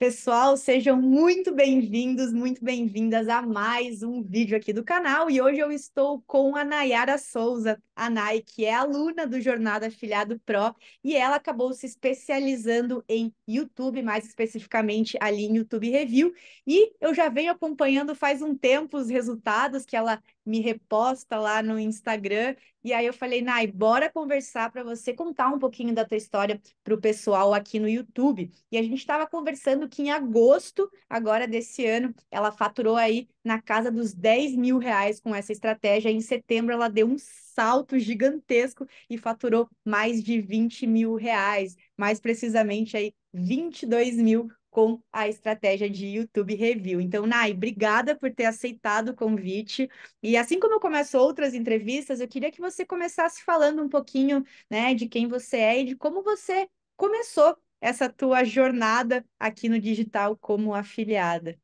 Pessoal, sejam muito bem-vindos, muito bem-vindas a mais um vídeo aqui do canal e hoje eu estou com a Nayara Souza, a que é aluna do Jornada Filhado Pro e ela acabou se especializando em YouTube, mais especificamente ali em YouTube Review. E eu já venho acompanhando faz um tempo os resultados que ela me reposta lá no Instagram. E aí eu falei, Nai, bora conversar para você contar um pouquinho da tua história para o pessoal aqui no YouTube. E a gente estava conversando que em agosto agora desse ano ela faturou aí na casa dos 10 mil reais com essa estratégia. Em setembro, ela deu um salto gigantesco e faturou mais de 20 mil reais, mais precisamente aí 22 mil com a estratégia de YouTube Review. Então, Nay, obrigada por ter aceitado o convite. E assim como eu começo outras entrevistas, eu queria que você começasse falando um pouquinho, né, de quem você é e de como você começou essa tua jornada aqui no digital como afiliada.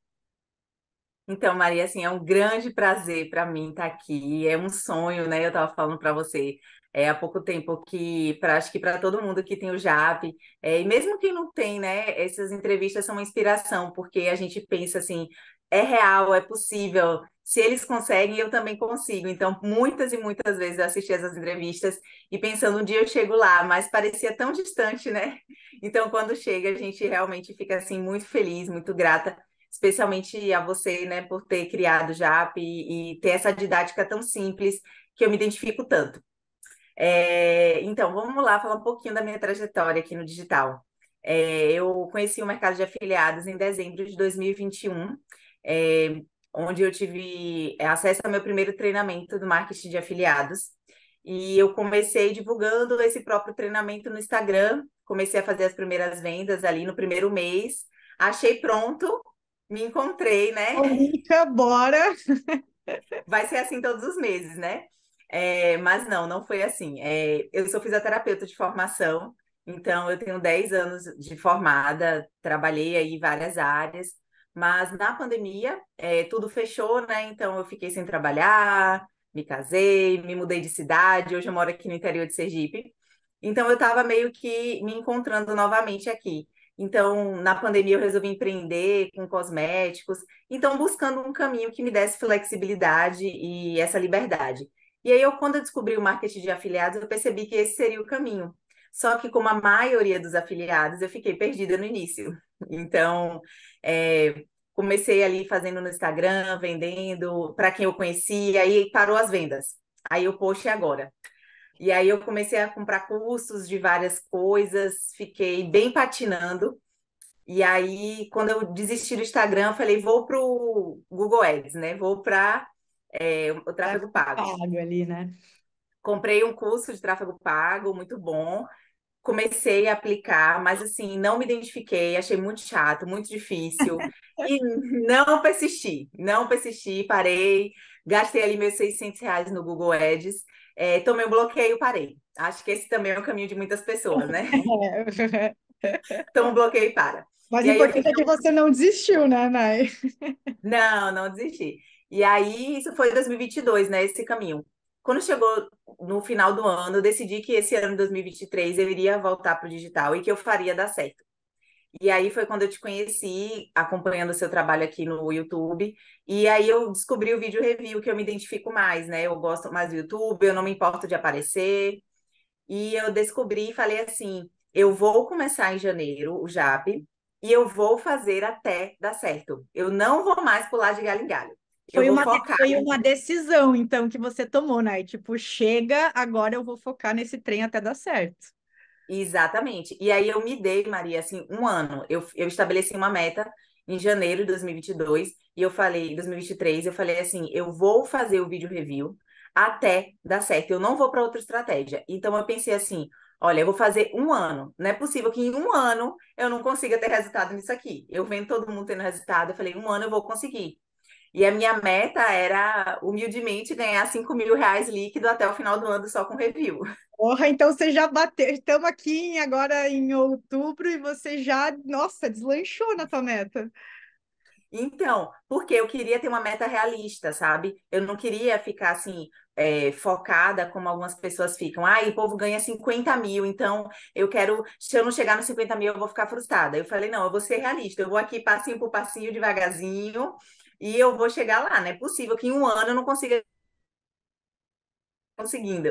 Então, Maria, assim, é um grande prazer para mim estar tá aqui. É um sonho, né? Eu estava falando para você é, há pouco tempo que, pra, acho que para todo mundo que tem o JAP, é, e mesmo quem não tem, né? Essas entrevistas são uma inspiração, porque a gente pensa assim, é real, é possível. Se eles conseguem, eu também consigo. Então, muitas e muitas vezes eu assisti essas entrevistas e pensando, um dia eu chego lá, mas parecia tão distante, né? Então, quando chega, a gente realmente fica assim muito feliz, muito grata especialmente a você, né, por ter criado JAP e, e ter essa didática tão simples que eu me identifico tanto. É, então, vamos lá falar um pouquinho da minha trajetória aqui no digital. É, eu conheci o mercado de afiliados em dezembro de 2021, é, onde eu tive acesso ao meu primeiro treinamento do marketing de afiliados. E eu comecei divulgando esse próprio treinamento no Instagram, comecei a fazer as primeiras vendas ali no primeiro mês, achei pronto me encontrei, né? Mônica, bora! Vai ser assim todos os meses, né? É, mas não, não foi assim. É, eu sou fisioterapeuta de formação, então eu tenho 10 anos de formada, trabalhei aí várias áreas, mas na pandemia é, tudo fechou, né? Então eu fiquei sem trabalhar, me casei, me mudei de cidade, hoje eu moro aqui no interior de Sergipe. Então eu estava meio que me encontrando novamente aqui. Então, na pandemia, eu resolvi empreender com cosméticos. Então, buscando um caminho que me desse flexibilidade e essa liberdade. E aí, eu, quando eu descobri o marketing de afiliados, eu percebi que esse seria o caminho. Só que, como a maioria dos afiliados, eu fiquei perdida no início. Então, é, comecei ali fazendo no Instagram, vendendo para quem eu conhecia, e aí parou as vendas. Aí eu, post agora? E aí eu comecei a comprar cursos de várias coisas, fiquei bem patinando. E aí, quando eu desisti do Instagram, falei, vou para o Google Ads, né? Vou para é, eh, o tráfego pago. pago ali, né? Comprei um curso de tráfego pago, muito bom. Comecei a aplicar, mas assim, não me identifiquei, achei muito chato, muito difícil. e não persisti, não persisti, parei. Gastei ali meus 600 reais no Google Ads é, tomei um bloqueio, parei. Acho que esse também é o caminho de muitas pessoas, né? então, um bloqueio e para. Mas o importante é que você não desistiu, né, Nai? não, não desisti. E aí, isso foi 2022, né, esse caminho. Quando chegou no final do ano, eu decidi que esse ano 2023 eu iria voltar para o digital e que eu faria dar certo. E aí foi quando eu te conheci, acompanhando o seu trabalho aqui no YouTube. E aí eu descobri o vídeo review que eu me identifico mais, né? Eu gosto mais do YouTube, eu não me importo de aparecer. E eu descobri e falei assim: eu vou começar em janeiro o JAP e eu vou fazer até dar certo. Eu não vou mais pular de galho em galho. Foi uma, foi uma decisão, então, que você tomou, né? tipo, chega, agora eu vou focar nesse trem até dar certo. Exatamente. E aí eu me dei, Maria, assim, um ano. Eu, eu estabeleci uma meta em janeiro de 2022 e eu falei, 2023, eu falei assim, eu vou fazer o vídeo review até dar certo. Eu não vou para outra estratégia. Então eu pensei assim, olha, eu vou fazer um ano. Não é possível que em um ano eu não consiga ter resultado nisso aqui. Eu vendo todo mundo tendo resultado, eu falei, um ano eu vou conseguir. E a minha meta era, humildemente, ganhar 5 mil reais líquido até o final do ano só com review. Porra, então você já bateu. Estamos aqui agora em outubro e você já, nossa, deslanchou na sua meta. Então, porque eu queria ter uma meta realista, sabe? Eu não queria ficar assim, é, focada, como algumas pessoas ficam. Ah, e o povo ganha 50 mil, então eu quero. Se eu não chegar nos 50 mil, eu vou ficar frustrada. Eu falei, não, eu vou ser realista, eu vou aqui passinho por passinho, devagarzinho e eu vou chegar lá, não é possível que em um ano eu não consiga conseguindo.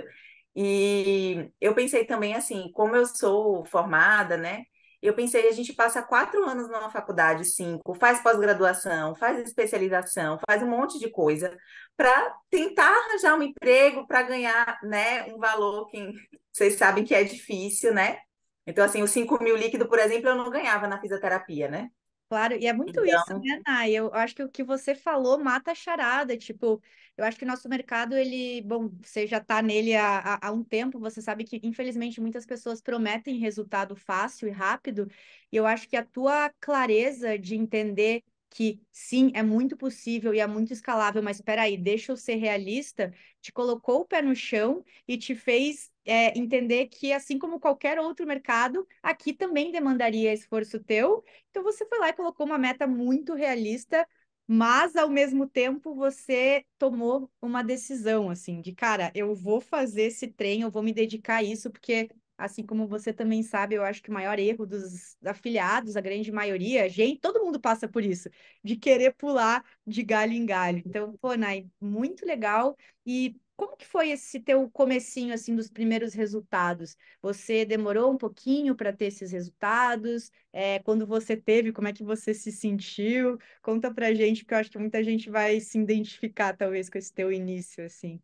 E eu pensei também assim, como eu sou formada, né? Eu pensei, a gente passa quatro anos numa faculdade, cinco, faz pós-graduação, faz especialização, faz um monte de coisa para tentar arranjar um emprego, para ganhar, né, um valor que vocês sabem que é difícil, né? Então, assim, os 5 mil líquido, por exemplo, eu não ganhava na fisioterapia, né? Claro, e é muito então... isso, né, Nay? Eu acho que o que você falou mata a charada. Tipo, eu acho que o nosso mercado, ele, bom, você já está nele há, há, um tempo, você sabe que, infelizmente, muitas pessoas prometem resultado fácil e rápido, e eu acho que a tua clareza de entender que sim, é muito possível e é muito escalável, mas espera aí, deixa eu ser realista, te colocou o pé no chão e te fez é, entender que, assim como qualquer outro mercado, aqui também demandaria esforço teu. Então, você foi lá e colocou uma meta muito realista, mas, ao mesmo tempo, você tomou uma decisão, assim, de, cara, eu vou fazer esse trem, eu vou me dedicar a isso, porque, assim como você também sabe, eu acho que o maior erro dos afiliados, a grande maioria, gente, todo mundo passa por isso, de querer pular de galho em galho. Então, pô, Nai, muito legal e como que foi esse teu comecinho assim dos primeiros resultados? Você demorou um pouquinho para ter esses resultados? É, quando você teve, como é que você se sentiu? Conta pra gente, porque eu acho que muita gente vai se identificar talvez com esse teu início assim.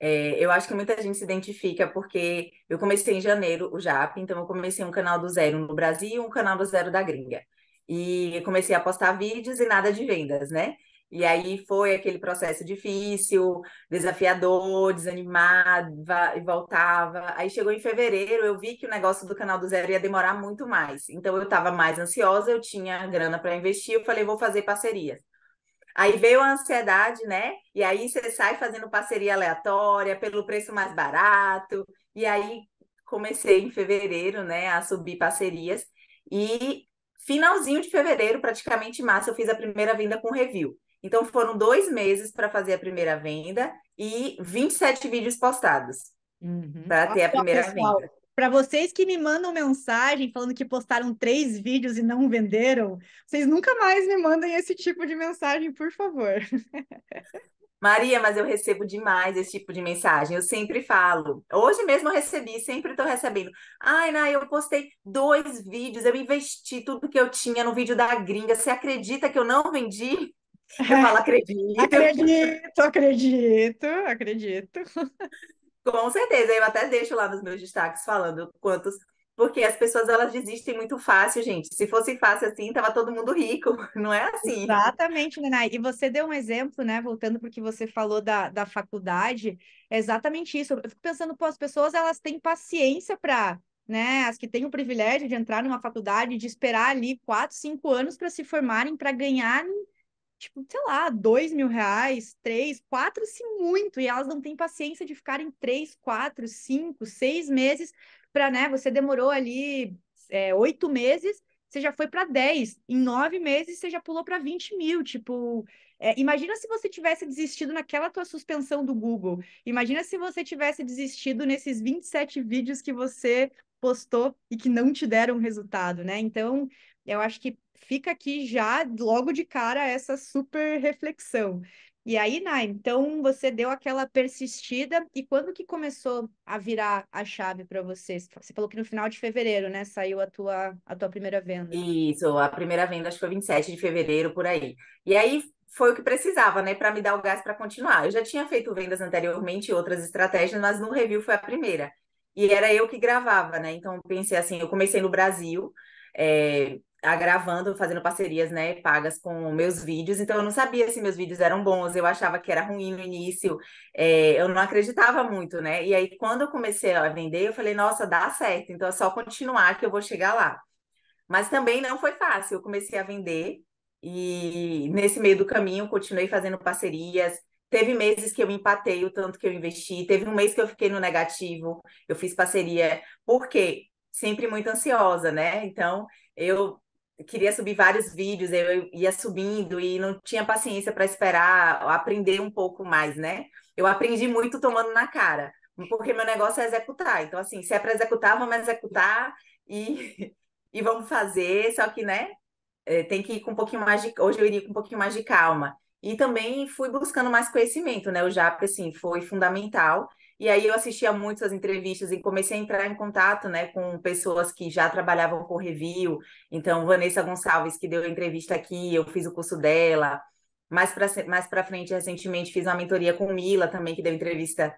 É, eu acho que muita gente se identifica porque eu comecei em janeiro o JAP, então eu comecei um canal do zero no Brasil e um canal do zero da gringa. E comecei a postar vídeos e nada de vendas, né? E aí foi aquele processo difícil, desafiador, desanimava e voltava. Aí chegou em fevereiro, eu vi que o negócio do canal do zero ia demorar muito mais. Então eu estava mais ansiosa, eu tinha grana para investir, eu falei, vou fazer parceria. Aí veio a ansiedade, né? E aí você sai fazendo parceria aleatória pelo preço mais barato. E aí comecei em fevereiro, né, a subir parcerias e finalzinho de fevereiro, praticamente março, eu fiz a primeira venda com review. Então foram dois meses para fazer a primeira venda e 27 vídeos postados uhum. para ter a primeira pessoal, venda. Para vocês que me mandam mensagem falando que postaram três vídeos e não venderam, vocês nunca mais me mandem esse tipo de mensagem, por favor. Maria, mas eu recebo demais esse tipo de mensagem. Eu sempre falo. Hoje mesmo eu recebi, sempre estou recebendo. Ai, Nai, eu postei dois vídeos, eu investi tudo que eu tinha no vídeo da gringa. Você acredita que eu não vendi? Eu falo, acredito. acredito, acredito, acredito. Com certeza, eu até deixo lá nos meus destaques falando quantos porque as pessoas elas desistem muito fácil, gente. Se fosse fácil assim, tava todo mundo rico, não é assim. Exatamente, Nenai. E você deu um exemplo, né? Voltando para o que você falou da, da faculdade, é exatamente isso. Eu fico pensando, pô, as pessoas elas têm paciência para, né? As que têm o privilégio de entrar numa faculdade, de esperar ali quatro, cinco anos para se formarem, para ganharem tipo, sei lá, dois mil reais, três, quatro, se assim, muito, e elas não têm paciência de ficarem três, quatro, cinco, seis meses para, né? Você demorou ali é, oito meses, você já foi para dez, em nove meses você já pulou para vinte mil, tipo. É, imagina se você tivesse desistido naquela tua suspensão do Google. Imagina se você tivesse desistido nesses 27 vídeos que você postou e que não te deram resultado, né? Então, eu acho que fica aqui já, logo de cara, essa super reflexão. E aí, Nai, então você deu aquela persistida e quando que começou a virar a chave para você? Você falou que no final de fevereiro, né, saiu a tua a tua primeira venda. Isso, a primeira venda acho que foi 27 de fevereiro por aí. E aí foi o que precisava, né, para me dar o gás para continuar. Eu já tinha feito vendas anteriormente, outras estratégias, mas no review foi a primeira. E era eu que gravava, né? Então pensei assim, eu comecei no Brasil, é, gravando, fazendo parcerias, né, pagas com meus vídeos, então eu não sabia se meus vídeos eram bons, eu achava que era ruim no início, é, eu não acreditava muito, né, e aí quando eu comecei a vender, eu falei, nossa, dá certo, então é só continuar que eu vou chegar lá. Mas também não foi fácil, eu comecei a vender e nesse meio do caminho continuei fazendo parcerias, Teve meses que eu empatei o tanto que eu investi, teve um mês que eu fiquei no negativo, eu fiz parceria, porque sempre muito ansiosa, né? Então, eu queria subir vários vídeos, eu ia subindo e não tinha paciência para esperar aprender um pouco mais, né? Eu aprendi muito tomando na cara, porque meu negócio é executar. Então, assim, se é para executar, vamos executar e, e vamos fazer, só que, né? Eh, tem que ir com um pouquinho mais de. Hoje eu iria com um pouquinho mais de calma. E também fui buscando mais conhecimento, né? O JAP, assim, foi fundamental. E aí eu assistia muito as entrevistas e comecei a entrar em contato, né, com pessoas que já trabalhavam com review. Então, Vanessa Gonçalves, que deu a entrevista aqui, eu fiz o curso dela. Mais para mais frente, recentemente, fiz uma mentoria com Mila também, que deu entrevista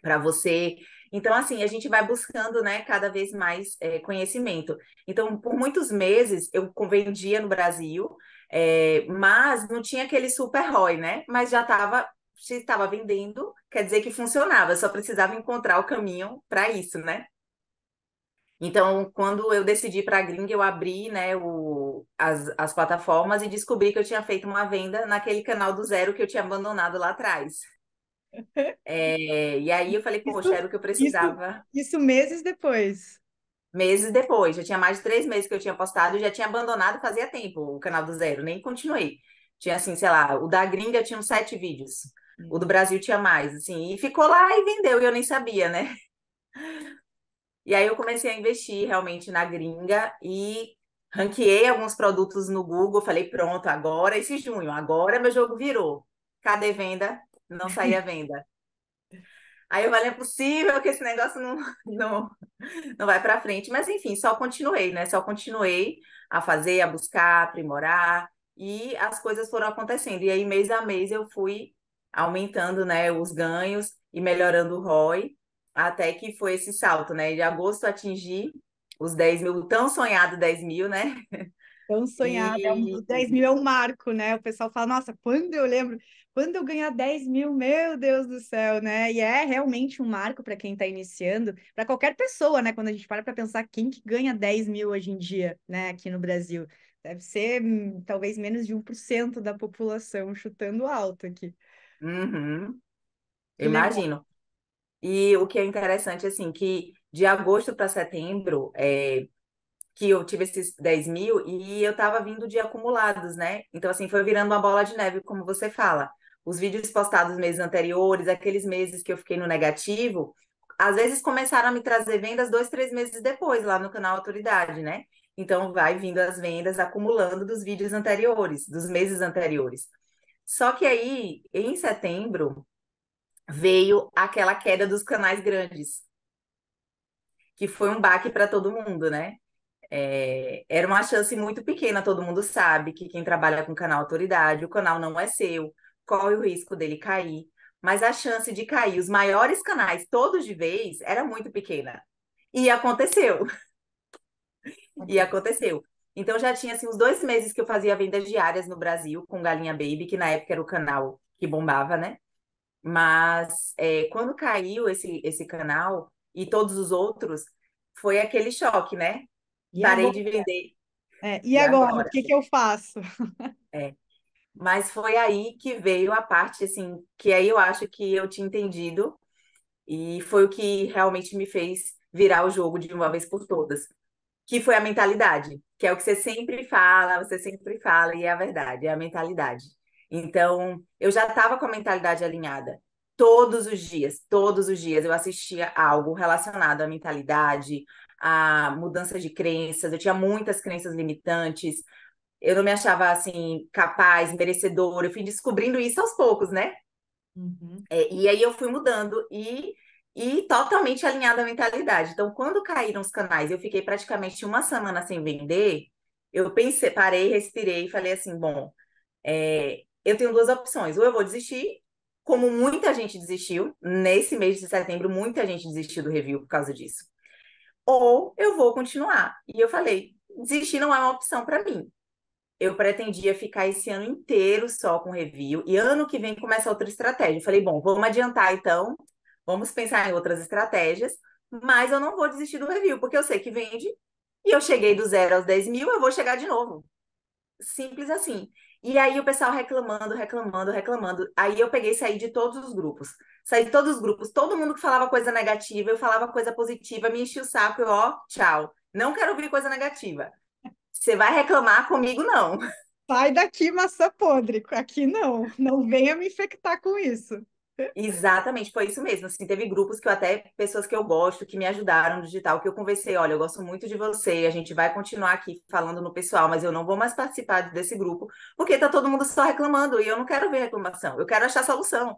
para você. Então, assim, a gente vai buscando, né, cada vez mais é, conhecimento. Então, por muitos meses, eu vendia no Brasil, é, mas não tinha aquele super-herói, né? Mas já estava se estava vendendo, quer dizer que funcionava, só precisava encontrar o caminho para isso, né? Então, quando eu decidi para a Gringa, eu abri né, o, as, as plataformas e descobri que eu tinha feito uma venda naquele canal do zero que eu tinha abandonado lá atrás. É, e aí eu falei, poxa, isso, era o que eu precisava. Isso, isso, meses depois. Meses depois, já tinha mais de três meses que eu tinha postado, já tinha abandonado fazia tempo o canal do zero, nem continuei. Tinha assim, sei lá, o da gringa tinha uns sete vídeos. O do uhum. Brasil tinha mais, assim, e ficou lá e vendeu, e eu nem sabia, né? E aí eu comecei a investir realmente na gringa e ranqueei alguns produtos no Google, falei, pronto, agora esse junho, agora meu jogo virou. Cadê venda? Não saía venda. Aí eu falei, é possível que esse negócio não, não, não vai para frente. Mas enfim, só continuei, né? Só continuei a fazer, a buscar, a aprimorar. E as coisas foram acontecendo. E aí, mês a mês, eu fui aumentando né, os ganhos e melhorando o ROI, até que foi esse salto, né? De agosto atingir os 10 mil, tão sonhado 10 mil, né? Tão sonhado, é e... 10 mil é um marco, né? O pessoal fala, nossa, quando eu lembro, quando eu ganhar 10 mil, meu Deus do céu, né? E é realmente um marco para quem está iniciando, para qualquer pessoa, né? Quando a gente para para pensar quem que ganha 10 mil hoje em dia, né, aqui no Brasil. Deve ser hum, talvez menos de 1% da população chutando alto aqui. Uhum. Imagino. E o que é interessante, assim, que de agosto para setembro, é, que eu tive esses 10 mil e eu estava vindo de acumulados, né? Então, assim, foi virando uma bola de neve, como você fala. Os vídeos postados meses anteriores, aqueles meses que eu fiquei no negativo, às vezes começaram a me trazer vendas dois, três meses depois, lá no canal Autoridade, né? Então, vai vindo as vendas acumulando dos vídeos anteriores, dos meses anteriores. Só que aí, em setembro, veio aquela queda dos canais grandes, que foi um baque para todo mundo, né? É, era uma chance muito pequena, todo mundo sabe que quem trabalha com canal autoridade, o canal não é seu, corre é o risco dele cair, mas a chance de cair os maiores canais todos de vez era muito pequena. E aconteceu. E aconteceu. Então já tinha assim uns dois meses que eu fazia vendas diárias no Brasil com Galinha Baby, que na época era o canal que bombava, né? Mas é, quando caiu esse, esse canal e todos os outros, foi aquele choque, né? E Parei agora? de vender. É, e, e, agora? agora? O que, que eu faço? É. Mas foi aí que veio a parte, assim, que aí eu acho que eu tinha entendido e foi o que realmente me fez virar o jogo de uma vez por todas que foi a mentalidade, que é o que você sempre fala, você sempre fala, e é a verdade, é a mentalidade. Então, eu já estava com a mentalidade alinhada. Todos os dias, todos os dias eu assistia algo relacionado à mentalidade, a mudanças de crenças, eu tinha muitas crenças limitantes, eu não me achava assim capaz, merecedora, eu fui descobrindo isso aos poucos, né? Uhum. É, e aí eu fui mudando e e totalmente alinhada à mentalidade. Então, quando caíram os canais, eu fiquei praticamente uma semana sem vender. Eu pensei, parei, respirei e falei assim: bom, é, eu tenho duas opções. Ou eu vou desistir, como muita gente desistiu, nesse mês de setembro, muita gente desistiu do review por causa disso. Ou eu vou continuar. E eu falei: desistir não é uma opção para mim. Eu pretendia ficar esse ano inteiro só com review e ano que vem começa outra estratégia. Eu falei: bom, vamos adiantar então Vamos pensar em outras estratégias, mas eu não vou desistir do review, porque eu sei que vende e eu cheguei do zero aos 10 mil, eu vou chegar de novo. Simples assim. E aí o pessoal reclamando, reclamando, reclamando. Aí eu peguei e saí de todos os grupos. Saí de todos os grupos. Todo mundo que falava coisa negativa, eu falava coisa positiva, me enchia o saco, eu, ó, tchau. Não quero ouvir coisa negativa. Você vai reclamar comigo, não. Sai daqui, maçã podre. Aqui não. Não venha me infectar com isso. Exatamente, foi isso mesmo. Assim, teve grupos que eu até, pessoas que eu gosto, que me ajudaram no digital, que eu conversei, olha, eu gosto muito de você, a gente vai continuar aqui falando no pessoal, mas eu não vou mais participar desse grupo, porque tá todo mundo só reclamando, e eu não quero ver reclamação, eu quero achar solução.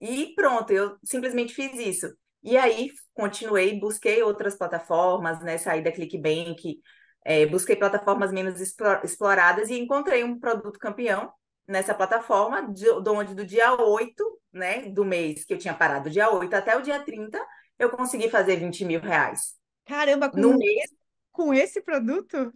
E pronto, eu simplesmente fiz isso. E aí, continuei, busquei outras plataformas, né, saí da Clickbank, é, busquei plataformas menos exploradas e encontrei um produto campeão, nessa plataforma, de, de onde do dia 8 né, do mês que eu tinha parado, dia 8 até o dia 30, eu consegui fazer 20 mil reais. Caramba, com, no mês. com esse produto?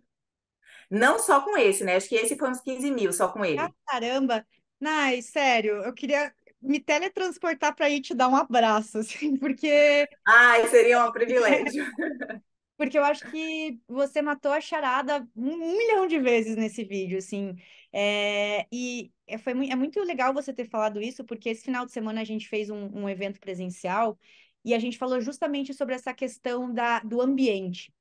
Não só com esse, né? Acho que esse foi uns 15 mil só com ele. Caramba! Nai, sério, eu queria me teletransportar para ir te dar um abraço, assim, porque. Ai, seria um privilégio. porque eu acho que você matou a charada um milhão de vezes nesse vídeo, assim. É, e é, foi, é muito legal você ter falado isso, porque esse final de semana a gente fez um, um evento presencial e a gente falou justamente sobre essa questão da, do ambiente.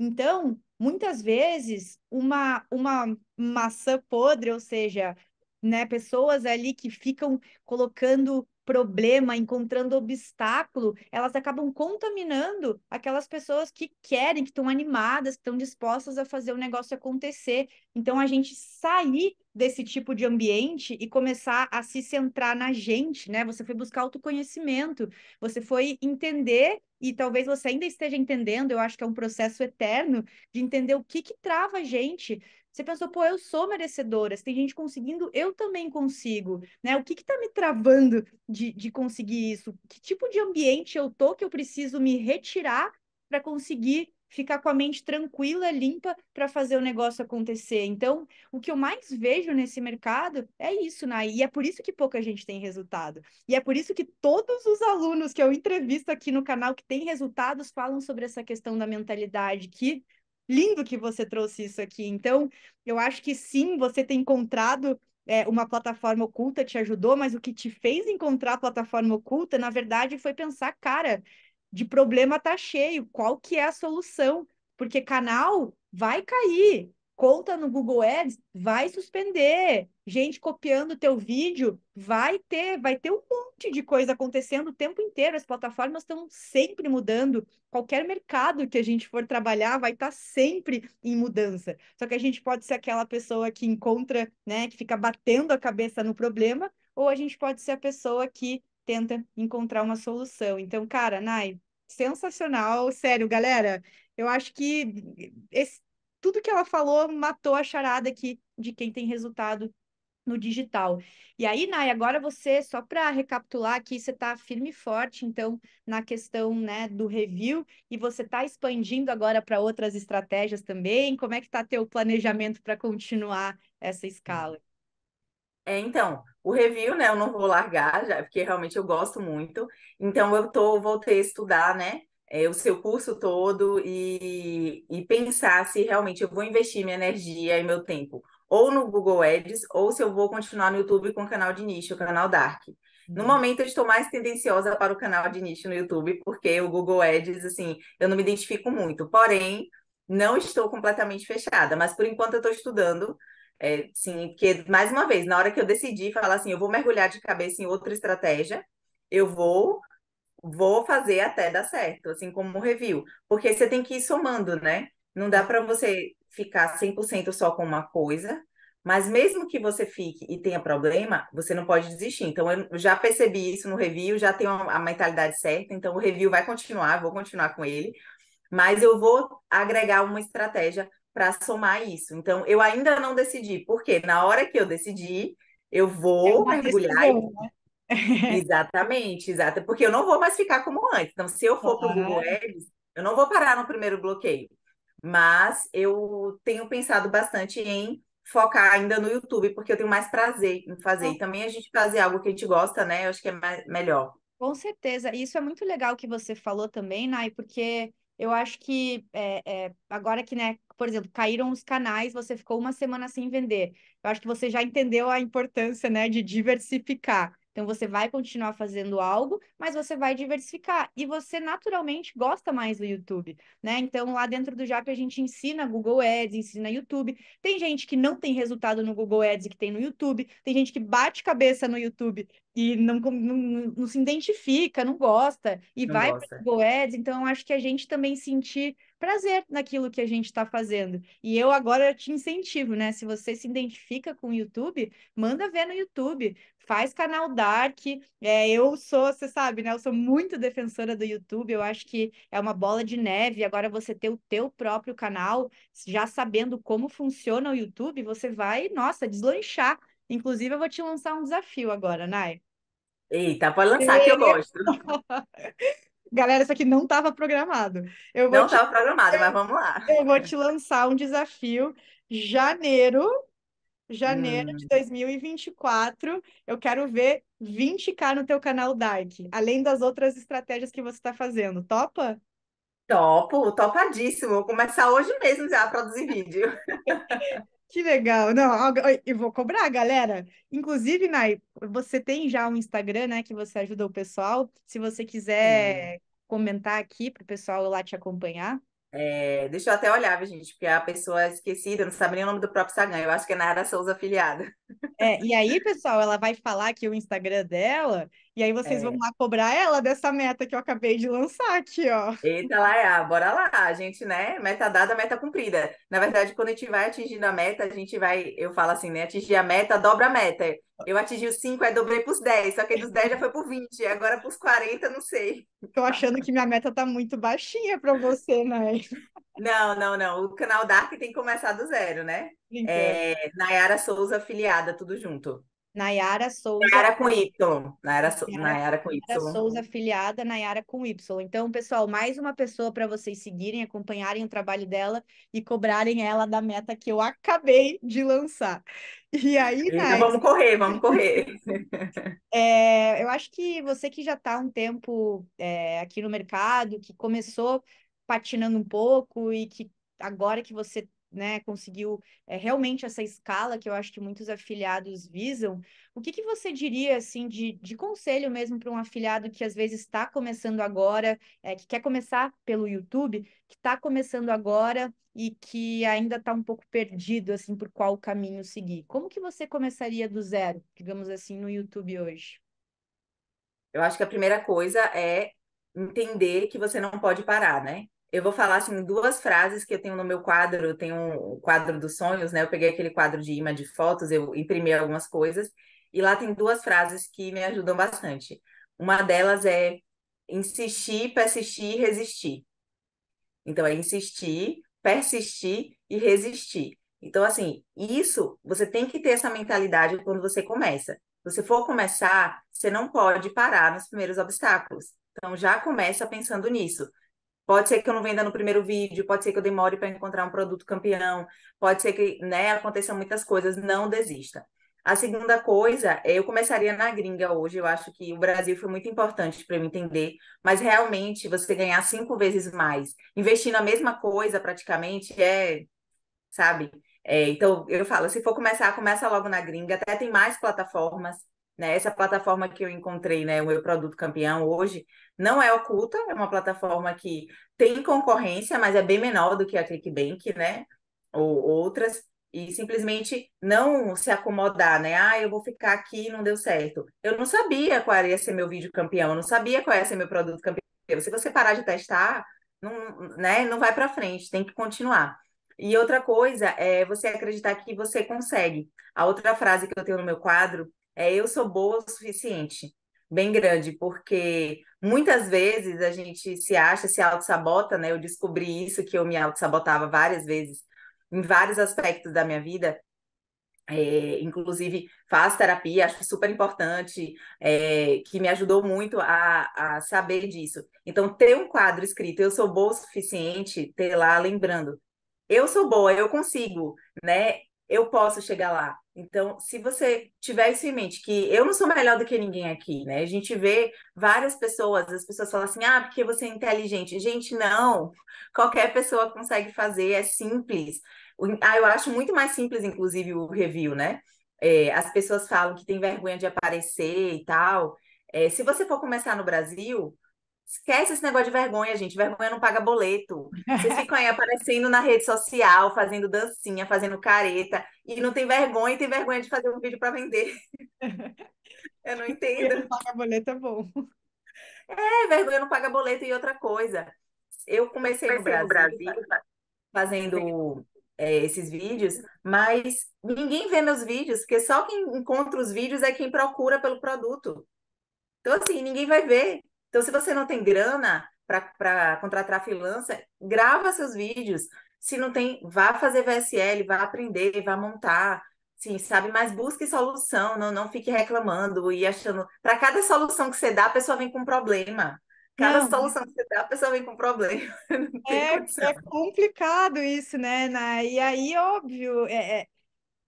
Então, muitas vezes, uma, uma maçã podre, ou seja, né, pessoas ali que ficam colocando problema, encontrando obstáculo, elas acabam contaminando aquelas pessoas que querem, que estão animadas, que estão dispostas a fazer o negócio acontecer. Então, a gente sair desse tipo de ambiente e começar a se centrar na gente, né? Você foi buscar autoconhecimento, você foi entender e talvez você ainda esteja entendendo, eu acho que é um processo eterno de entender o que que trava a gente, você pensou, pô, eu sou merecedora, se tem gente conseguindo, eu também consigo, né? O que está me travando de, de conseguir isso? Que tipo de ambiente eu tô que eu preciso me retirar para conseguir ficar com a mente tranquila, limpa para fazer o negócio acontecer. Então, o que eu mais vejo nesse mercado é isso, né? E é por isso que pouca gente tem resultado. E é por isso que todos os alunos que eu entrevisto aqui no canal que têm resultados falam sobre essa questão da mentalidade que lindo que você trouxe isso aqui. Então, eu acho que sim, você tem encontrado é, uma plataforma oculta, te ajudou, mas o que te fez encontrar a plataforma oculta, na verdade, foi pensar, cara, de problema tá cheio, qual que é a solução? Porque canal vai cair, conta no Google Ads vai suspender, gente copiando teu vídeo vai ter, vai ter um monte de coisa acontecendo o tempo inteiro. As plataformas estão sempre mudando. Qualquer mercado que a gente for trabalhar vai estar tá sempre em mudança. Só que a gente pode ser aquela pessoa que encontra, né, que fica batendo a cabeça no problema, ou a gente pode ser a pessoa que tenta encontrar uma solução. Então, cara, Nai, sensacional, sério, galera. Eu acho que esse tudo que ela falou matou a charada aqui de quem tem resultado no digital. E aí, Nay, agora você, só para recapitular aqui, você está firme e forte, então, na questão né, do review, e você está expandindo agora para outras estratégias também. Como é que está teu planejamento para continuar essa escala? É, então, o review, né, eu não vou largar, já, porque realmente eu gosto muito. Então, eu tô, voltei a estudar, né, é, o seu curso todo e, e pensar se realmente eu vou investir minha energia e meu tempo ou no Google Ads ou se eu vou continuar no YouTube com o canal de nicho, o canal Dark. No uhum. momento, eu estou mais tendenciosa para o canal de nicho no YouTube, porque o Google Ads, assim, eu não me identifico muito. Porém, não estou completamente fechada, mas por enquanto eu estou estudando. É, sim, porque, mais uma vez, na hora que eu decidi falar assim, eu vou mergulhar de cabeça em outra estratégia, eu vou vou fazer até dar certo, assim como o review, porque você tem que ir somando, né? Não dá para você ficar 100% só com uma coisa, mas mesmo que você fique e tenha problema, você não pode desistir. Então, eu já percebi isso no review, já tenho a mentalidade certa, então o review vai continuar, vou continuar com ele, mas eu vou agregar uma estratégia para somar isso. Então, eu ainda não decidi, porque na hora que eu decidir, eu é vou é mergulhar. Decisão, né? Exatamente, exata Porque eu não vou mais ficar como antes. Então, se eu for para o Google Ads, eu não vou parar no primeiro bloqueio. Mas eu tenho pensado bastante em focar ainda no YouTube, porque eu tenho mais prazer em fazer. E também a gente fazer algo que a gente gosta, né? Eu acho que é melhor. Com certeza. E isso é muito legal que você falou também, Nai, porque eu acho que é, é, agora que, né, por exemplo, caíram os canais, você ficou uma semana sem vender. Eu acho que você já entendeu a importância, né, de diversificar. Então você vai continuar fazendo algo, mas você vai diversificar e você naturalmente gosta mais do YouTube, né? Então lá dentro do JAP a gente ensina Google Ads, ensina YouTube. Tem gente que não tem resultado no Google Ads que tem no YouTube, tem gente que bate cabeça no YouTube e não, não, não, se identifica, não gosta, e não vai para Google Ads, então acho que a gente também sentir prazer naquilo que a gente está fazendo. E eu agora te incentivo, né? Se você se identifica com o YouTube, manda ver no YouTube, faz canal Dark. É, eu sou, você sabe, né? Eu sou muito defensora do YouTube, eu acho que é uma bola de neve. Agora você ter o teu próprio canal, já sabendo como funciona o YouTube, você vai, nossa, deslanchar. Inclusive, eu vou te lançar um desafio agora, Nai. Eita, pode lançar que eu gosto. Galera, isso aqui não estava programado. Eu não estava te... programado, mas vamos lá. Eu vou te lançar um desafio. Janeiro, janeiro hum. de 2024, eu quero ver 20k no teu canal Dark, além das outras estratégias que você está fazendo. Topa? Topo, topadíssimo. Vou começar hoje mesmo já a produzir vídeo. Que legal. Não, eu vou cobrar, galera. Inclusive, Nai, você tem já um Instagram, né, que você ajuda o pessoal. Se você quiser é. comentar aqui para o pessoal lá te acompanhar. É, deixa eu até olhar, gente, porque a pessoa é esquecida, não sabe nem o nome do próprio Instagram. Eu acho que é Nara Souza Afiliada. É, e aí, pessoal, ela vai falar aqui o Instagram dela e aí vocês é. vão lá cobrar ela dessa meta que eu acabei de lançar aqui, ó. Eita, lá, é bora lá, a gente, né? Meta dada, meta cumprida. Na verdade, quando a gente vai atingindo a meta, a gente vai, eu falo assim, né? Atingir a meta, dobra a meta. Eu atingi os 5, aí dobrei para os 10, só que dos 10 já foi para 20, agora para os 40, não sei. Estou achando que minha meta tá muito baixinha para você, né? Não, não, não. O canal Dark tem que começar do zero, né? Então. É, Nayara Souza, afiliada, tudo junto. Nayara Souza. Nayara com Y. Nayara, Nayara, Nayara com Y. Souza, afiliada Nayara com Y. Então, pessoal, mais uma pessoa para vocês seguirem, acompanharem o trabalho dela e cobrarem ela da meta que eu acabei de lançar. E aí, então, Nayara... vamos correr, vamos correr. é, eu acho que você que já está há um tempo é, aqui no mercado, que começou patinando um pouco e que agora que você né, conseguiu é, realmente essa escala que eu acho que muitos afiliados visam, o que, que você diria assim de, de conselho mesmo para um afiliado que às vezes está começando agora, é, que quer começar pelo YouTube, que está começando agora e que ainda está um pouco perdido assim por qual caminho seguir? Como que você começaria do zero, digamos assim, no YouTube hoje? Eu acho que a primeira coisa é entender que você não pode parar, né? Eu vou falar assim duas frases que eu tenho no meu quadro, eu tenho um quadro dos sonhos, né? Eu peguei aquele quadro de imã de fotos, eu imprimi algumas coisas e lá tem duas frases que me ajudam bastante. Uma delas é insistir, persistir e resistir. Então é insistir, persistir e resistir. Então assim, isso você tem que ter essa mentalidade quando você começa. Se você for começar, você não pode parar nos primeiros obstáculos. Então já começa pensando nisso Pode ser que eu não venda no primeiro vídeo, pode ser que eu demore para encontrar um produto campeão, pode ser que né, aconteçam muitas coisas, não desista. A segunda coisa, eu começaria na gringa hoje, eu acho que o Brasil foi muito importante para eu entender, mas realmente você ganhar cinco vezes mais, investir na mesma coisa praticamente é, sabe? É, então, eu falo, se for começar, começa logo na gringa, até tem mais plataformas, né? Essa plataforma que eu encontrei, né, o meu produto campeão hoje, não é oculta, é uma plataforma que tem concorrência, mas é bem menor do que a ClickBank, né? Ou outras, e simplesmente não se acomodar, né? Ah, eu vou ficar aqui, não deu certo. Eu não sabia qual ia ser meu vídeo campeão, eu não sabia qual ia ser meu produto campeão. Se você parar de testar, não, né, não vai para frente, tem que continuar. E outra coisa é você acreditar que você consegue. A outra frase que eu tenho no meu quadro é eu sou boa o suficiente, bem grande, porque muitas vezes a gente se acha, se auto-sabota, né? Eu descobri isso, que eu me auto-sabotava várias vezes, em vários aspectos da minha vida, é, inclusive, faço terapia, acho super importante, é, que me ajudou muito a, a, saber disso. Então, ter um quadro escrito, eu sou boa o suficiente, ter lá lembrando, eu sou boa, eu consigo, né? Eu posso chegar lá. Então, se você tiver isso em mente, que eu não sou melhor do que ninguém aqui, né? A gente vê várias pessoas, as pessoas falam assim, ah, porque você é inteligente. Gente, não. Qualquer pessoa consegue fazer, é simples. Ah, eu acho muito mais simples, inclusive, o review, né? É, as pessoas falam que tem vergonha de aparecer e tal. É, se você for começar no Brasil, Esquece esse negócio de vergonha, gente. Vergonha não paga boleto. Vocês ficam aí aparecendo na rede social, fazendo dancinha, fazendo careta, e não tem vergonha, e tem vergonha de fazer um vídeo para vender. Eu não entendo. não paga boleto é bom. É, vergonha não paga boleto e outra coisa. Eu comecei, comecei no, Brasil, no Brasil né? fazendo é, esses vídeos, mas ninguém vê meus vídeos, porque só quem encontra os vídeos é quem procura pelo produto. Então, assim, ninguém vai ver. Então, se você não tem grana para contratar freelancer, grava seus vídeos. Se não tem, vá fazer VSL, vá aprender, vá montar. Sim, sabe? Mas busque solução, não, não fique reclamando e achando. Para cada solução que você dá, a pessoa vem com um problema. Cada não. solução que você dá, a pessoa vem com problema. É, é, complicado isso, né, Ana? E aí, óbvio, é, é,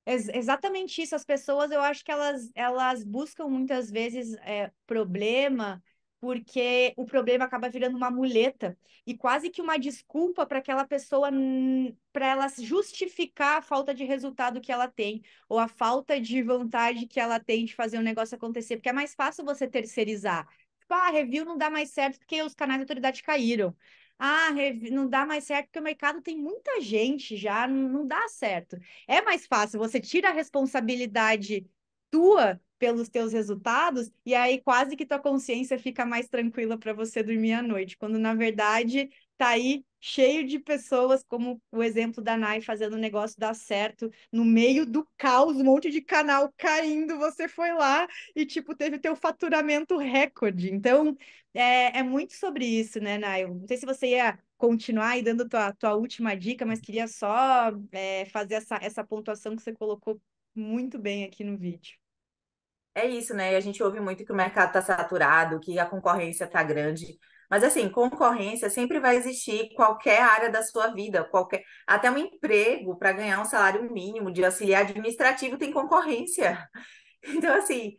é, exatamente isso. As pessoas, eu acho que elas, elas buscam muitas vezes é, problema porque o problema acaba virando uma muleta e quase que uma desculpa para aquela pessoa, para ela justificar a falta de resultado que ela tem ou a falta de vontade que ela tem de fazer um negócio acontecer, porque é mais fácil você terceirizar. Tipo, ah, review não dá mais certo porque os canais de autoridade caíram. Ah, não dá mais certo porque o mercado tem muita gente já, não dá certo. É mais fácil, você tira a responsabilidade tua pelos teus resultados, e aí quase que tua consciência fica mais tranquila para você dormir à noite, quando na verdade tá aí cheio de pessoas, como o exemplo da Nai fazendo o negócio dar certo, no meio do caos, um monte de canal caindo, você foi lá e, tipo, teve teu faturamento recorde. Então, é, é muito sobre isso, né, Nai? Não sei se você ia continuar aí dando tua, tua última dica, mas queria só é, fazer essa, essa pontuação que você colocou muito bem aqui no vídeo. É isso, né? A gente ouve muito que o mercado está saturado, que a concorrência está grande. Mas assim, concorrência sempre vai existir em qualquer área da sua vida, qualquer até um emprego para ganhar um salário mínimo de auxiliar administrativo tem concorrência. Então assim,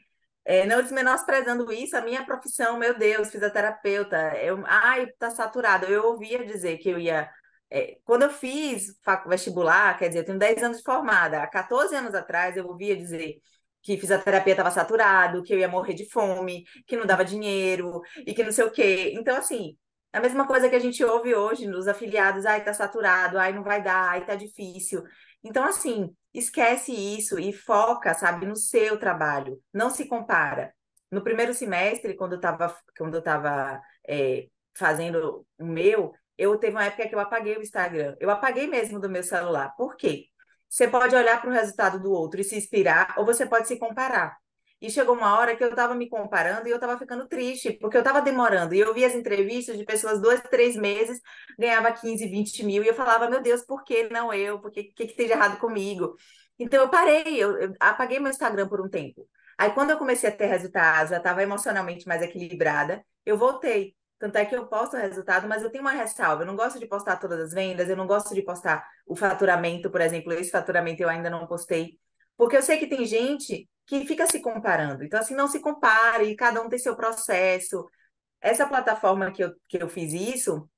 é, não desmenosprezando isso, a minha profissão, meu Deus, fisioterapeuta, eu, ai, está saturado. Eu ouvia dizer que eu ia é, quando eu fiz vestibular, quer dizer, eu tenho 10 anos de formada, há 14 anos atrás eu ouvia dizer que fisioterapia estava saturado, que eu ia morrer de fome, que não dava dinheiro e que não sei o quê. Então, assim, é a mesma coisa que a gente ouve hoje nos afiliados, ai, tá saturado, ai, não vai dar, ai, tá difícil. Então, assim, esquece isso e foca, sabe, no seu trabalho, não se compara. No primeiro semestre, quando eu estava quando eu tava, é, fazendo o meu, eu teve uma época que eu apaguei o Instagram. Eu apaguei mesmo do meu celular. Por quê? Você pode olhar para o resultado do outro e se inspirar, ou você pode se comparar. E chegou uma hora que eu estava me comparando e eu estava ficando triste, porque eu estava demorando. E eu via as entrevistas de pessoas dois, três meses, ganhava 15, 20 mil, e eu falava, meu Deus, por que não eu? Por que, que, que tem de errado comigo? Então eu parei, eu, eu apaguei meu Instagram por um tempo. Aí quando eu comecei a ter resultados, já estava emocionalmente mais equilibrada, eu voltei. Tanto é que eu posto o resultado, mas eu tenho uma ressalva. Eu não gosto de postar todas as vendas, eu não gosto de postar o faturamento, por exemplo. Esse faturamento eu ainda não postei. Porque eu sei que tem gente que fica se comparando. Então, assim, não se compare, cada um tem seu processo. Essa plataforma que eu, que eu fiz isso,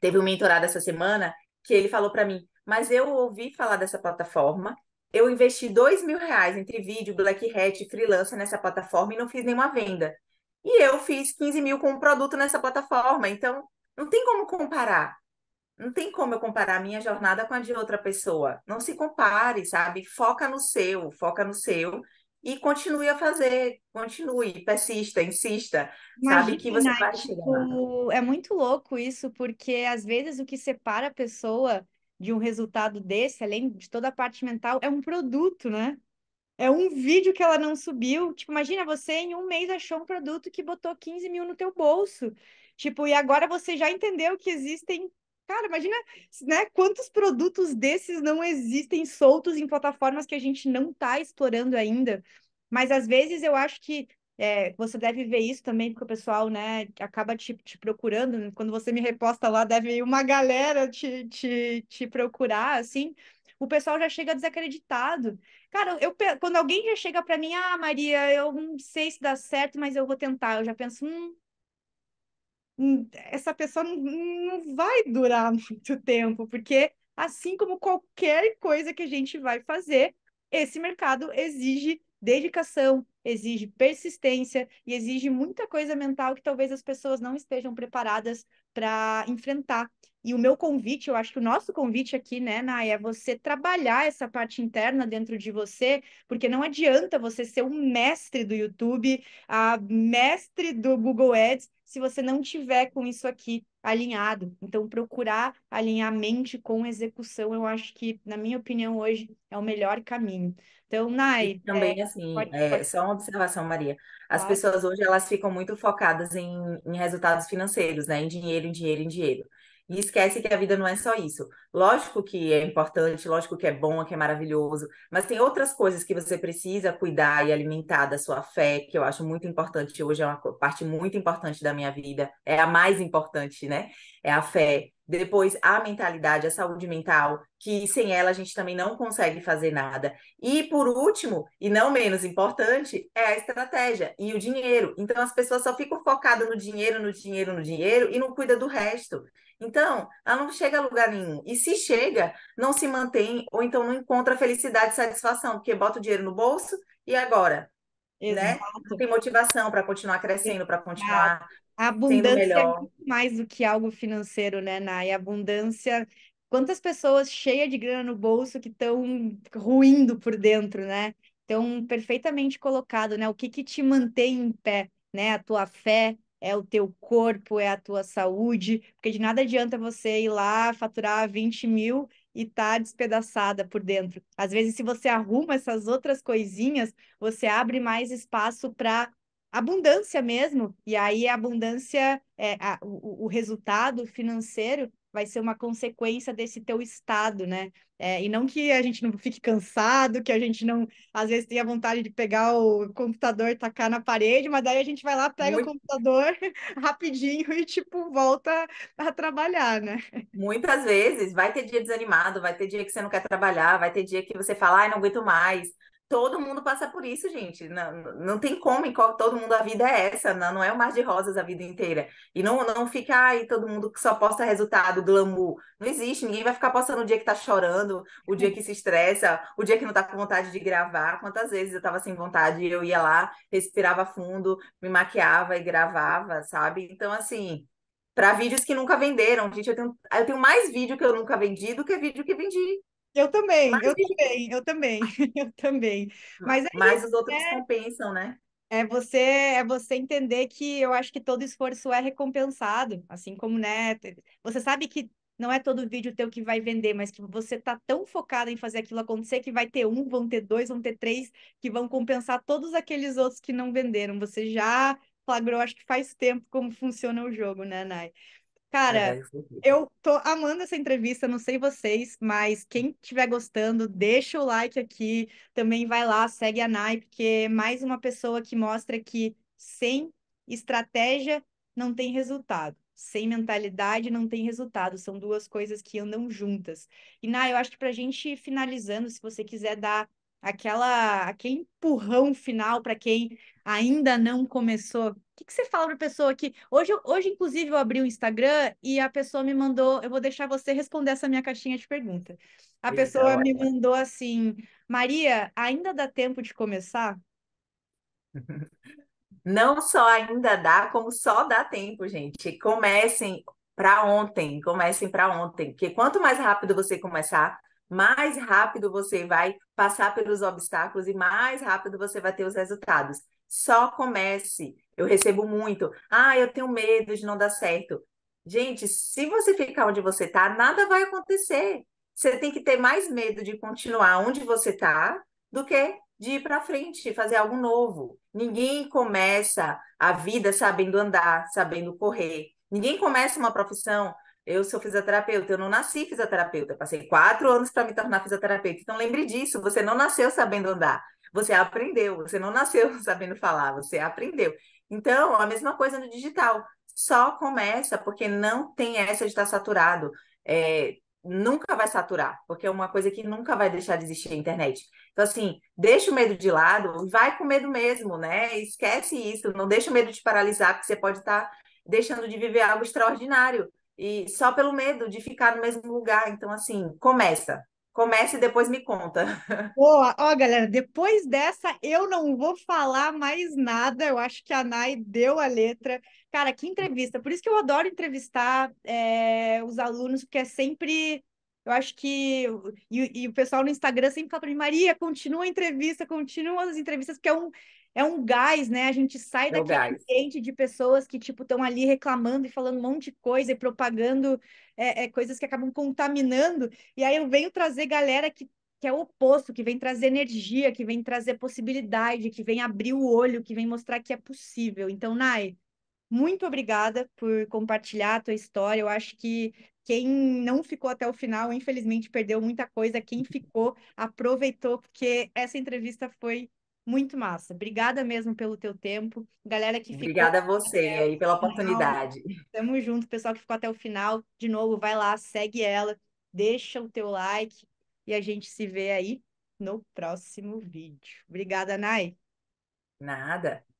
teve um mentorado essa semana que ele falou para mim, mas eu ouvi falar dessa plataforma, eu investi dois mil reais entre vídeo, black hat, freelancer nessa plataforma e não fiz nenhuma venda. E eu fiz 15 mil com um produto nessa plataforma. Então, não tem como comparar. Não tem como eu comparar a minha jornada com a de outra pessoa. Não se compare, sabe? Foca no seu, foca no seu e continue a fazer, continue, persista, insista, Imagina, sabe que você é vai chegar. Tipo, é muito louco isso, porque às vezes o que separa a pessoa de um resultado desse, além de toda a parte mental, é um produto, né? É um vídeo que ela não subiu. Tipo, imagina, você em um mês achou um produto que botou 15 mil no teu bolso. Tipo, e agora você já entendeu que existem Cara, imagina, né, quantos produtos desses não existem soltos em plataformas que a gente não está explorando ainda. Mas às vezes eu acho que é, você deve ver isso também, porque o pessoal, né, acaba te, te procurando. Quando você me reposta lá, deve uma galera te, te, te procurar, assim o pessoal já chega desacreditado. Cara, eu quando alguém já chega para mim, ah, Maria, eu não sei se dá certo, mas eu vou tentar. Eu já penso, hum, hum essa pessoa não, não vai durar muito tempo, porque assim como qualquer coisa que a gente vai fazer, esse mercado exige dedicação, exige persistência e exige muita coisa mental que talvez as pessoas não estejam preparadas para enfrentar. E o meu convite, eu acho que o nosso convite aqui, né, Nay, é você trabalhar essa parte interna dentro de você, porque não adianta você ser um mestre do YouTube, a mestre do Google Ads se você não tiver com isso aqui alinhado. Então, procurar alinhar mente com execução, eu acho que, na minha opinião, hoje é o melhor caminho. Então, Nai. E também, é, assim, pode, é, pode... só uma observação, Maria. As pessoas hoje, elas ficam muito focadas em, em resultados financeiros, né? Em dinheiro, em dinheiro, em dinheiro. E esquece que a vida não é só isso. Lógico que é importante, lógico que é bom, que é maravilhoso, mas tem outras coisas que você precisa cuidar e alimentar da sua fé, que eu acho muito importante. Hoje é uma parte muito importante da minha vida, é a mais importante, né? É a fé. Depois, a mentalidade, a saúde mental, que sem ela a gente também não consegue fazer nada. E por último, e não menos importante, é a estratégia e o dinheiro. Então as pessoas só ficam focadas no dinheiro, no dinheiro, no dinheiro e não cuida do resto. Então, ela não chega a lugar nenhum. E se chega, não se mantém, ou então não encontra felicidade e satisfação, porque bota o dinheiro no bolso e agora? Exato. Né? Não tem motivação para continuar crescendo, para continuar. A abundância é muito mais do que algo financeiro, né, Nai? A abundância. Quantas pessoas cheias de grana no bolso que estão ruindo por dentro, né? Então, perfeitamente colocado, né? O que, que te mantém em pé, né? A tua fé, é o teu corpo, é a tua saúde, porque de nada adianta você ir lá faturar 20 mil e tá despedaçada por dentro. Às vezes, se você arruma essas outras coisinhas, você abre mais espaço para abundância mesmo, e aí a abundância, é, a, o, o resultado financeiro vai ser uma consequência desse teu estado, né? É, e não que a gente não fique cansado, que a gente não, às vezes, tenha vontade de pegar o computador e tacar na parede, mas daí a gente vai lá, pega Muito... o computador rapidinho e, tipo, volta a trabalhar, né? Muitas vezes vai ter dia desanimado, vai ter dia que você não quer trabalhar, vai ter dia que você fala, ai, não aguento mais todo mundo passa por isso, gente. Não, não tem como, todo mundo, a vida é essa, não, não é um mar de rosas a vida inteira. E não, não fica aí todo mundo que só posta resultado, glamour. Não existe, ninguém vai ficar postando o dia que tá chorando, o dia que se estressa, o dia que não tá com vontade de gravar. Quantas vezes eu tava sem vontade, e eu ia lá, respirava fundo, me maquiava e gravava, sabe? Então, assim, para vídeos que nunca venderam, gente, eu tenho, eu tenho mais vídeo que eu nunca vendi do que vídeo que vendi. Eu também, mas... eu também, eu também, eu também. Mas, é mas os outros é... compensam, né? É você, é você entender que eu acho que todo esforço é recompensado, assim como, né? Você sabe que não é todo vídeo teu que vai vender, mas que você tá tão focado em fazer aquilo acontecer que vai ter um, vão ter dois, vão ter três, que vão compensar todos aqueles outros que não venderam. Você já flagrou, acho que faz tempo como funciona o jogo, né, Nai? Cara, eu tô amando essa entrevista, não sei vocês, mas quem estiver gostando, deixa o like aqui, também vai lá, segue a Nai, porque é mais uma pessoa que mostra que sem estratégia não tem resultado, sem mentalidade não tem resultado, são duas coisas que andam juntas. E Nai, eu acho que pra gente ir finalizando, se você quiser dar aquela aquele empurrão final para quem ainda não começou. O que, que você fala para a pessoa que hoje, hoje inclusive eu abri o Instagram e a pessoa me mandou, eu vou deixar você responder essa minha caixinha de pergunta. A pessoa é me mandou assim: "Maria, ainda dá tempo de começar?" Não só ainda dá, como só dá tempo, gente. Comecem para ontem, comecem para ontem, porque quanto mais rápido você começar, mais rápido você vai passar pelos obstáculos e mais rápido você vai ter os resultados. Só comece. Eu recebo muito. Ah, eu tenho medo de não dar certo. Gente, se você ficar onde você está, nada vai acontecer. Você tem que ter mais medo de continuar onde você está do que de ir para frente, fazer algo novo. Ninguém começa a vida sabendo andar, sabendo correr. Ninguém começa uma profissão eu sou fisioterapeuta, eu não nasci fisioterapeuta, passei quatro anos para me tornar fisioterapeuta. Então lembre disso, você não nasceu sabendo andar, você aprendeu, você não nasceu sabendo falar, você aprendeu. Então, a mesma coisa no digital, só começa porque não tem essa de estar tá saturado. É, nunca vai saturar, porque é uma coisa que nunca vai deixar de existir a internet. Então, assim, deixa o medo de lado, vai com medo mesmo, né? Esquece isso, não deixa o medo te paralisar, porque você pode estar tá deixando de viver algo extraordinário. E só pelo medo de ficar no mesmo lugar. Então, assim, começa. Começa e depois me conta. Boa! Ó, galera, depois dessa eu não vou falar mais nada. Eu acho que a Nay deu a letra. Cara, que entrevista. Por isso que eu adoro entrevistar é, os alunos, porque é sempre eu acho que. E, e, o pessoal no Instagram sempre fala para mim, Maria, continua a entrevista, continua as entrevistas, porque é um, é um gás, né? A gente sai é daquele ambiente de pessoas que, tipo, estão ali reclamando e falando um monte de coisa e propagando é, é, coisas que acabam contaminando. E aí eu venho trazer galera que, que é o oposto, que vem trazer energia, que vem trazer possibilidade, que vem abrir o olho, que vem mostrar que é possível. Então, Nai, muito obrigada por compartilhar a tua história. Eu acho que quem não ficou até o final, infelizmente, perdeu muita coisa. Quem ficou, aproveitou, porque essa entrevista foi muito massa. Obrigada mesmo pelo teu tempo. Galera que ficou... Obrigada a você aí pela oportunidade. Tamo junto, pessoal que ficou até o final. De novo, vai lá, segue ela, deixa o teu like e a gente se vê aí no próximo vídeo. Obrigada, Nay. Nada.